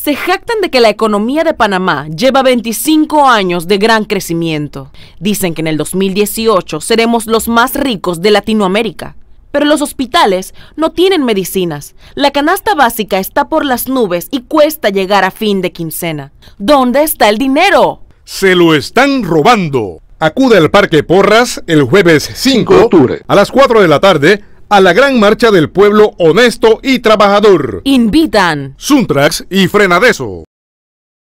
se jactan de que la economía de Panamá lleva 25 años de gran crecimiento. Dicen que en el 2018 seremos los más ricos de Latinoamérica. Pero los hospitales no tienen medicinas. La canasta básica está por las nubes y cuesta llegar a fin de quincena. ¿Dónde está el dinero? Se lo están robando. Acude al Parque Porras el jueves 5 de octubre a las 4 de la tarde a la gran marcha del pueblo honesto y trabajador. Invitan. Suntrax y Frenadeso.